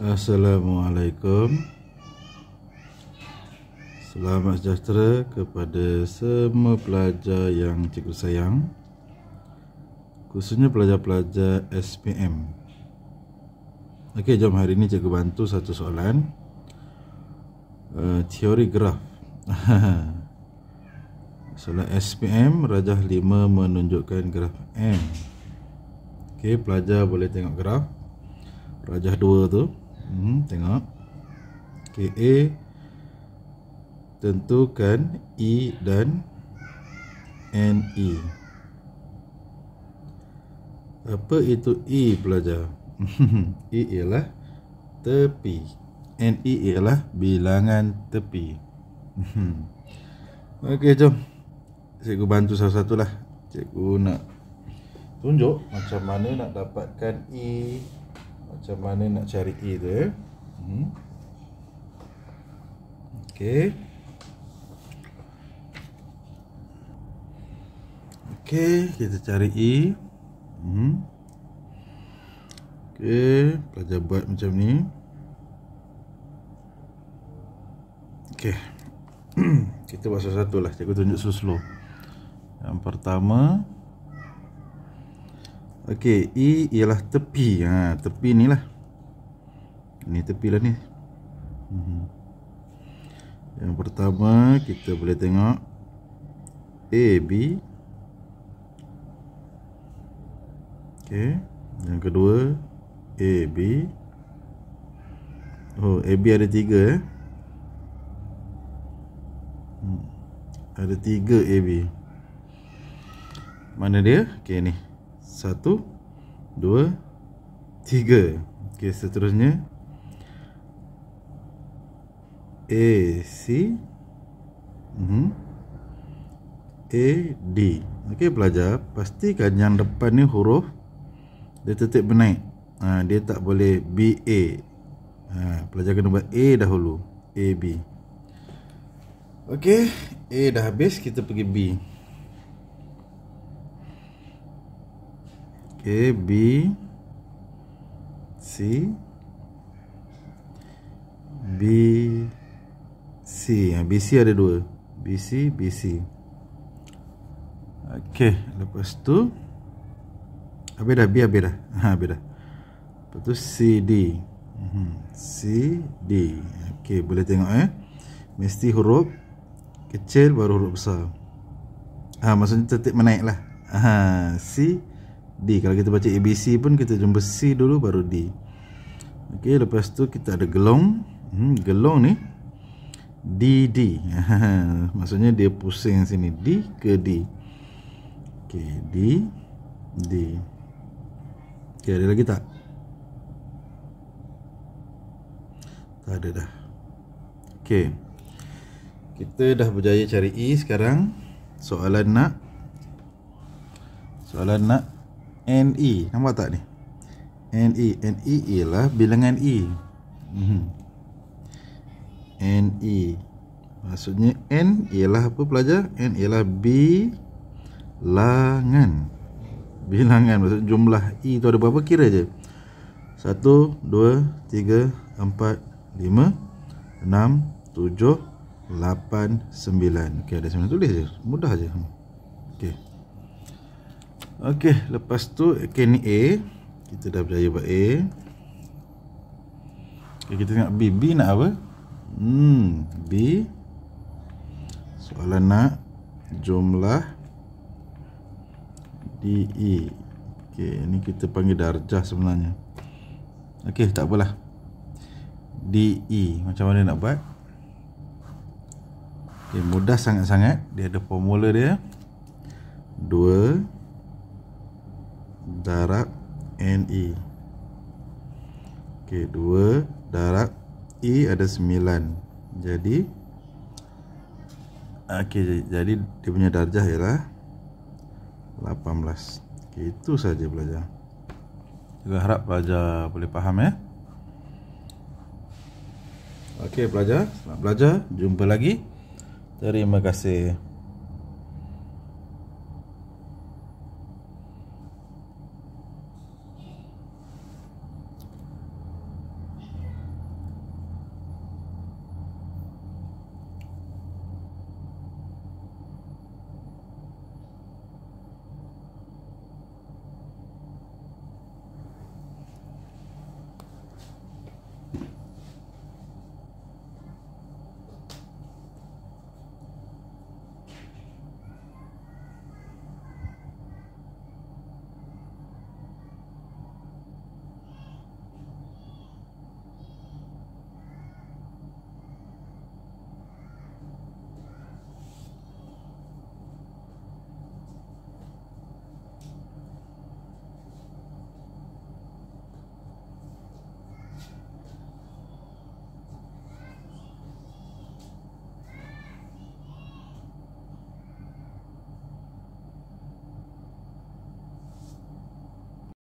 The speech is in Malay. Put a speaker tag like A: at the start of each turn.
A: Assalamualaikum Selamat sejahtera kepada semua pelajar yang cikgu sayang Khususnya pelajar-pelajar SPM Okey, jom hari ini cikgu bantu satu soalan uh, Teori graf Soalan SPM, Rajah 5 menunjukkan graf M Okey, pelajar boleh tengok graf Rajah 2 tu hmm, tengok okay, A tentukan E dan NE apa itu E pelajar E ialah tepi NE ialah bilangan tepi ok jom cikgu bantu satu-satulah cikgu nak tunjuk macam mana nak dapatkan E macam mana nak cari A dia hmm. ok ok kita cari A hmm. ok pelajar buat macam ni ok kita buat satu-satulah cikgu tunjuk slow-slow yang pertama Okey, E ialah tepi. Ha, tepi ni lah. Ini tepi lah ni. Mhm. Yang pertama kita boleh tengok b. Okey, yang kedua b. Oh, b ada tiga eh. Hmm, ada tiga b. Mana dia? Okey ni. Satu Dua Tiga Ok seterusnya A C mm -hmm. A D Ok pelajar Pastikan yang depan ni huruf Dia tetap menaik ha, Dia tak boleh B A ha, Pelajar kena buat A dahulu A B Ok A dah habis Kita pergi B A B C B C B C ada dua B C B C Okey lepas tu Habis dah B habis dah ha, Habis dah Lepas tu C D mhm, C D Okey boleh tengok eh Mesti huruf kecil baru huruf besar ha, Maksudnya tetik menaik lah ha, C D D Kalau kita baca ABC pun kita jumpa C dulu baru D Ok lepas tu kita ada gelong hmm, Gelong ni D D Maksudnya dia pusing sini D ke D Ok D D Ok ada lagi tak? Tak ada dah Ok Kita dah berjaya cari E sekarang Soalan nak Soalan nak NE Nampak tak ni NE NE ialah bilangan E mhm. NE Maksudnya N ialah apa pelajar N ialah bilangan Bilangan maksudnya jumlah E tu ada berapa kira je 1, 2, 3, 4, 5, 6, 7, 8, 9, 10 Okey ada sebenarnya tulis je Mudah je Okey Okey, lepas tu okay, ni A Kita dah berjaya buat A okay, Kita tengok B B nak apa? Hmm, B Soalan nak Jumlah E. Okey, ni kita panggil darjah sebenarnya Okey, tak apalah E Macam mana nak buat? Okey, mudah sangat-sangat Dia ada formula dia 2 darab NE Ok, 2 darab E ada 9 Jadi Ok, jadi dia punya darjah ialah 18 Ok, itu saja pelajar. Juga harap pelajar boleh faham ya Ok, pelajar, Selamat belajar Jumpa lagi Terima kasih